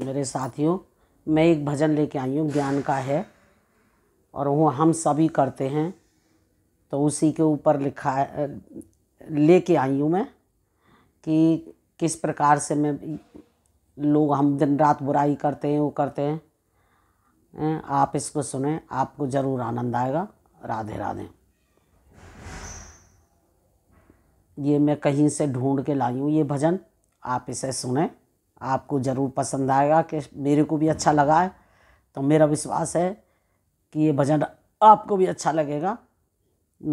मेरे साथियों मैं एक भजन लेके आई हूँ ज्ञान का है और वो हम सभी करते हैं तो उसी के ऊपर लिखा लेके आई हूँ मैं कि किस प्रकार से मैं लोग हम दिन रात बुराई करते हैं वो करते हैं आप इसको सुने आपको ज़रूर आनंद आएगा राधे राधे ये मैं कहीं से ढूंढ के लाई हूँ ये भजन आप इसे सुने आपको ज़रूर पसंद आएगा कि मेरे को भी अच्छा लगा है तो मेरा विश्वास है कि ये भजन आपको भी अच्छा लगेगा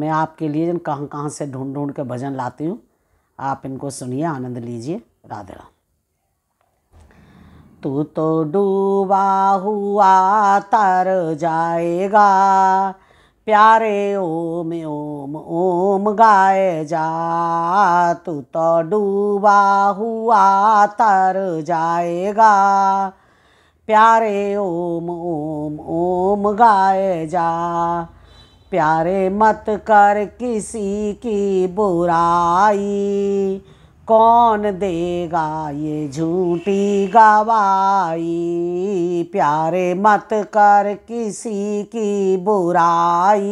मैं आपके लिए जन कहाँ कहाँ से ढूंढ ढूंढ के भजन लाती हूँ आप इनको सुनिए आनंद लीजिए राधे राम तू तो डूबा हुआ तर जाएगा प्यारे ओम ओम ओम गाए जा तू तो डूबा हुआ तर जाएगा प्यारे ओम ओम ओम गाए जा प्यारे मत कर किसी की बुराई कौन देगा ये झूठी गवाई प्यारे मत कर किसी की बुराई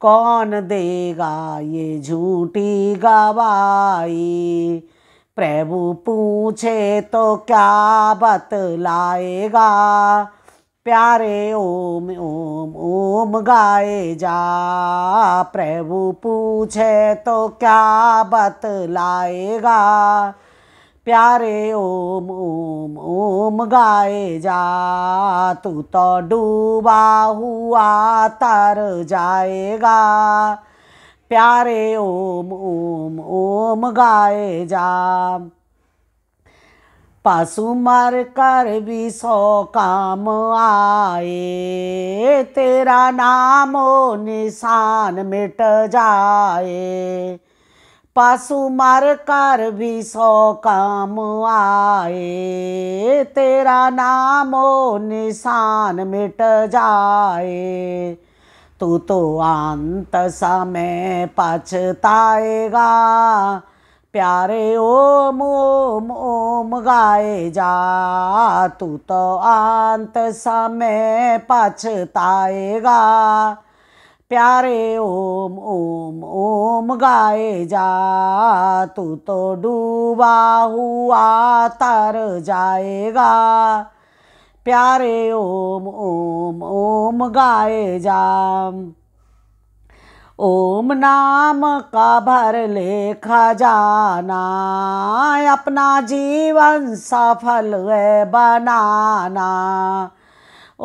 कौन देगा ये झूठी गवाई प्रभु पूछे तो क्या बतलाएगा प्यारे ओम ओम ओम गाए जा प्रभु पूछे तो क्या बतलाएगा प्यारे ओम ओम ओम गाए जा तू तो डूबा हुआ तर जाएगा प्यारे ओम ओम ओम गाए जा पशु मर कर भी सौ काम आए तेरा नाम ओ निशान मिट जाए पशु मर कर भी सौ काम आए तेरा नाम ओ निशान मिट जाए तू तो अंत समय पछताएगा प्यारे ओम ओम ओम गाए जा तू तो अंत समय पछताएगा प्यारे ओम ओम ओम गाए जा तू तो डूबा हुआ तर जाएगा प्यारे ओम ओम ओम गाए जा ओम नाम का भर लेखा जाना अपना जीवन सफल है बनाना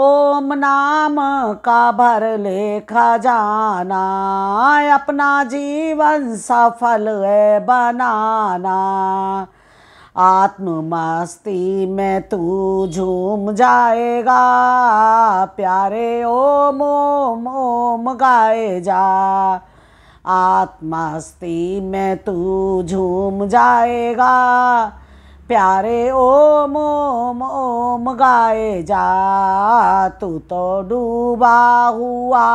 ओम नाम का भर ले खजाना अपना जीवन सफल है बनाना आत्ममस्ती में तू झूम जाएगा प्यारे ओम ओम ओम गाए जा आत्मस्ती में तू झूम जाएगा प्यारे ओम ओम ओम गाए जा तू तो डूबा हुआ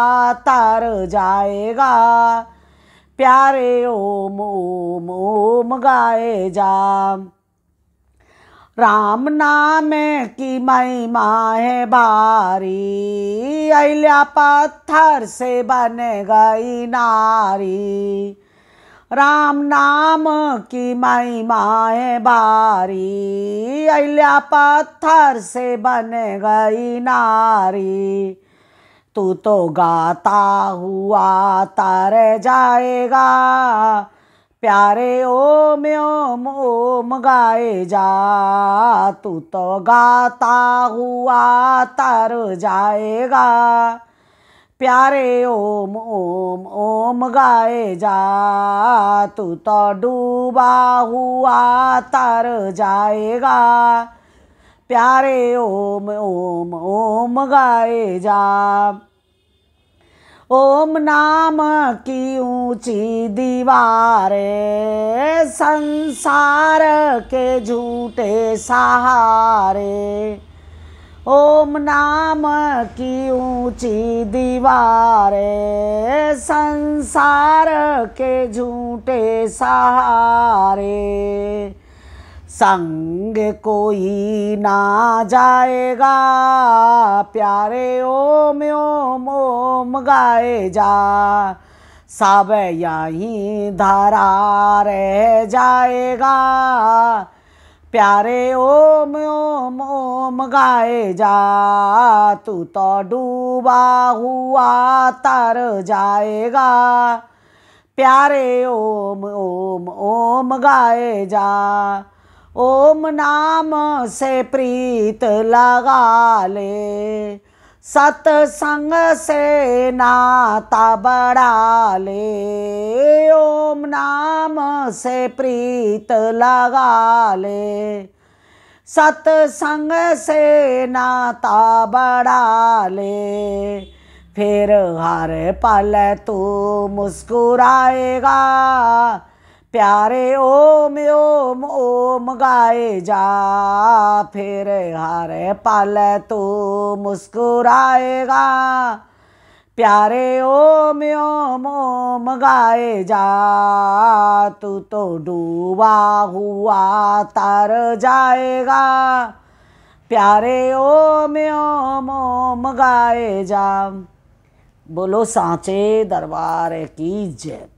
तर जाएगा प्यारे ओम ओम ओम गाए जा राम नाम की महिमा है बारी अलिया पत्थर से बन गई नारी राम नाम की महिमा है बारी अलिया पत्थर से बन गई नारी तू तो गाता हुआ तर जाएगा प्यारे ओम ओम ओम गाए जा तू तो गाता हुआ तर जाएगा प्यारे ओम ओम ओम गाए जा तू तो डूबा हुआ तर जाएगा प्यारे ओम ओम ओम गाए जा ओम नाम की ऊंची दीवारें संसार के झूठे सहारे ओम नाम की ऊंची दीवारें संसार के झूठे सहारे संग कोई ना जाएगा प्यारे ओम ओम ओम गाए जा सब यही धारा रह जाएगा प्यारे ओम ओम ओम गाए जा तू तो डूबा हुआ तर जाएगा प्यारे ओम ओम ओम गाए जा ओम नाम से प्रीत लगा ले सतसंग से नाता बढ़ा ले ओम नाम से प्रीत लगा ले सतसंग से नाता बढ़ा ले फिर हर पल तू मुस्कुराएगा प्यारे ओम ओम ओम गाए जा फिर हारे पाल तू मुस्कुराएगा प्यारे ओम ओम ओम गाए जा तू तो डूबा हुआ तर जाएगा प्यारे ओम ओम ओम गाए जा बोलो सांचे दरबार की जय